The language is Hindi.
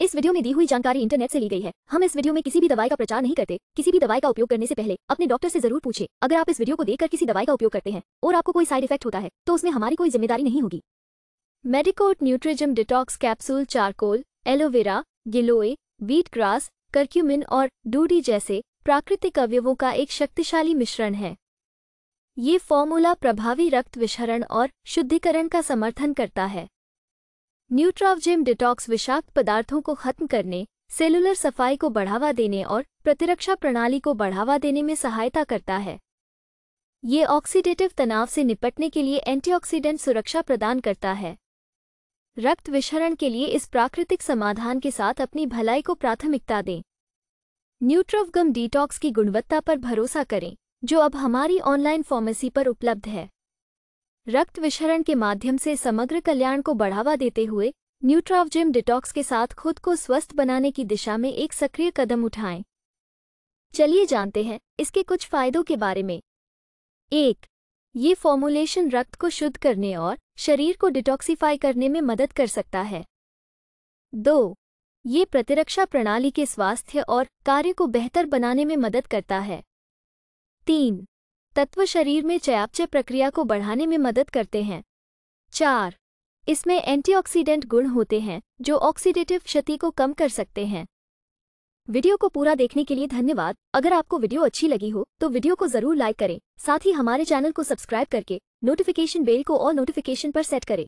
इस वीडियो में दी हुई जानकारी इंटरनेट से ली गई है हम इस वीडियो में किसी भी दवाई का प्रचार नहीं करते किसी भी दवाई का उपयोग करने से पहले अपने डॉक्टर से जरूर पूछे अगर आप इस वीडियो को देखकर किसी दवाई का उपयोग करते हैं और आपको कोई साइड इफेक्ट होता है तो उसमें हमारी कोई जिम्मेदारी नहीं होगी मेडिकोट न्यूट्रिजम detox capsule charcoal aloe vera giloy beet grass curcumin और डूडी जैसे प्राकृतिक अवयवों का एक शक्तिशाली मिश्रण है ये फॉर्मूला प्रभावी रक्त विषहरण और शुद्धिकरण का समर्थन करता है न्यूट्रावजिम डिटॉक्स विषाक्त पदार्थों को खत्म करने सेलुलर सफाई को बढ़ावा देने और प्रतिरक्षा प्रणाली को बढ़ावा देने में सहायता करता है ये ऑक्सीडेटिव तनाव से निपटने के लिए एंटीऑक्सीडेंट सुरक्षा प्रदान करता है रक्त विशरण के लिए इस प्राकृतिक समाधान के साथ अपनी भलाई को प्राथमिकता दें न्यूट्रोवगम डिटॉक्स की गुणवत्ता पर भरोसा करें जो अब हमारी ऑनलाइन फार्मेसी पर उपलब्ध है रक्त विशरण के माध्यम से समग्र कल्याण को बढ़ावा देते हुए न्यूट्रावजिम डिटॉक्स के साथ खुद को स्वस्थ बनाने की दिशा में एक सक्रिय कदम उठाएं चलिए जानते हैं इसके कुछ फायदों के बारे में एक ये फॉर्मुलेशन रक्त को शुद्ध करने और शरीर को डिटॉक्सीफाई करने में मदद कर सकता है दो ये प्रतिरक्षा प्रणाली के स्वास्थ्य और कार्य को बेहतर बनाने में मदद करता है तीन तत्व शरीर में चयापचय प्रक्रिया को बढ़ाने में मदद करते हैं चार इसमें एंटीऑक्सीडेंट गुण होते हैं जो ऑक्सीडेटिव क्षति को कम कर सकते हैं वीडियो को पूरा देखने के लिए धन्यवाद अगर आपको वीडियो अच्छी लगी हो तो वीडियो को जरूर लाइक करें साथ ही हमारे चैनल को सब्सक्राइब करके नोटिफिकेशन बेल को और नोटिफिकेशन पर सेट करें